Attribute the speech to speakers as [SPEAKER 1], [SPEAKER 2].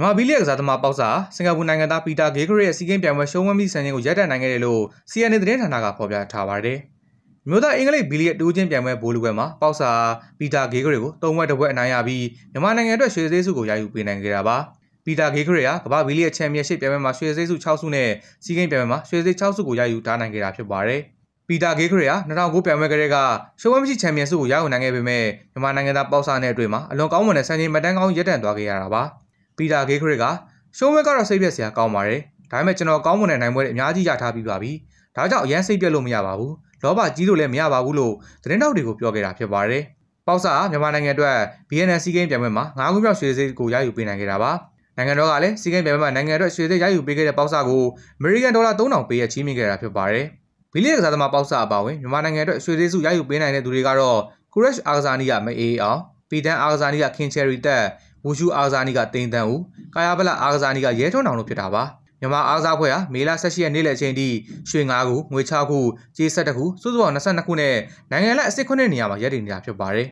[SPEAKER 1] မြန်မာဘီလီယံကစားသမားပေါက်စာစင်ကာပူနိုင်ငံသားပီတာဂေဂရီရဲ့စီးကင်းပြိုင်ပွဲရှုံးဝန်းပြီးစံချိန်ကိုရပ်တန့်နိုင်ခဲ့တယ်လို့ CNN သတင်းဌာနကဖော်ပြထားပါတယ်။မြို့သားအင်္ဂလိပ်ဘီလီယံတူးချင်းပြိုင်ပွဲဘိုးလူပွဲမှာပေါက်စာပီတာဂေဂရီကို၃ဝက်တစ်ဝက်အနိုင်ရပြီးမြန်မာနိုင်ငံအတွက်ရွှေသေးစုကိုရယူပေးနိုင်ခဲ့တာပါ။ပီတာဂေဂရီကကမ္ဘာဘီလီယံချန်ပီယံရှစ်ပြိုင်ပွဲမှာရွှေသေးစု6စုနဲ့စီးကင်းပြိုင်ပွဲမှာရွှေသေး6စုကိုရယူထားနိုင်ခဲ့တာဖြစ်ပါတယ်။ပီတာဂေဂရီယာ2009ပြိုင်ပွဲကလေးကရှုံးဝဲမရှိချန်ပီယံဆုကိုရယူနိုင်ခဲ့ပေမဲ့မြန်မာနိုင်ငံသားပေါက်ဆာနဲ့အတွေ့မှာအလွန်ကောင်းမွန်တဲ့စံချိန်မတန်းကောင်းရပ်တန့်သွားခဲ့ရတာပါ။ပီတာဂေးခရစ်ကရှုံးမဲကတော့စိတ်ပြက်စရာကောင်းပါတယ်ဒါပေမဲ့ကျွန်တော်ကောင်းမွန်တဲ့နိုင်ပွဲတွေအများကြီးရထားပြီးပါပြီဒါကြောင့်အရန်စိတ်ပြက်လို့မရပါဘူးလောဘကြီးလို့လည်းမရပါဘူးလို့သတင်းတောက်တွေကိုပြောခဲ့တာဖြစ်ပါတယ်ပေါ့ဆာမြန်မာနိုင်ငံအတွက် BNL စီးကိန်းပြိုင်ပွဲမှာ၅ခုမြောက်ရွှေစိတ်ကိုရယူပေးနိုင်ခဲ့တာပါနိုင်ငံတော်ကလည်းစီးကိန်းပြိုင်ပွဲမှာနိုင်ငံအတွက်ရွှေစိတ်ရယူပေးခဲ့တဲ့ပေါ့ဆာကို American Dollar 3000ပေးရချီးမြှင့်ခဲ့တာဖြစ်ပါတယ်ဘီလီယံကစားသမားပေါ့ဆာအပါအဝင်မြန်မာနိုင်ငံအတွက်ရွှေစိတ်စုရယူပေးနိုင်တဲ့သူတွေကတော့ Kuresh Arzani ကမအေးအောင်ပီတန်အာဇာနီကခင်ချယ်ရီတက်ဝူရှူအားကစားနည်းကတိန်တန်ဦးကာယာဗလအားကစားနည်းကရဲထွန်းတောင်တို့ဖြစ်တာပါမြန်မာအားကစားဖွဲ့ဟာမေလ16ရက်နေ့လယ်အချိန်ထိရွှေ9ခုငွေ6ခုကြေး7ခုစုစုပေါင်း22ခုနဲ့နိုင်ငံလက်အဆင့်9နေရာမှာရပ်တည်နေတာဖြစ်ပါတယ်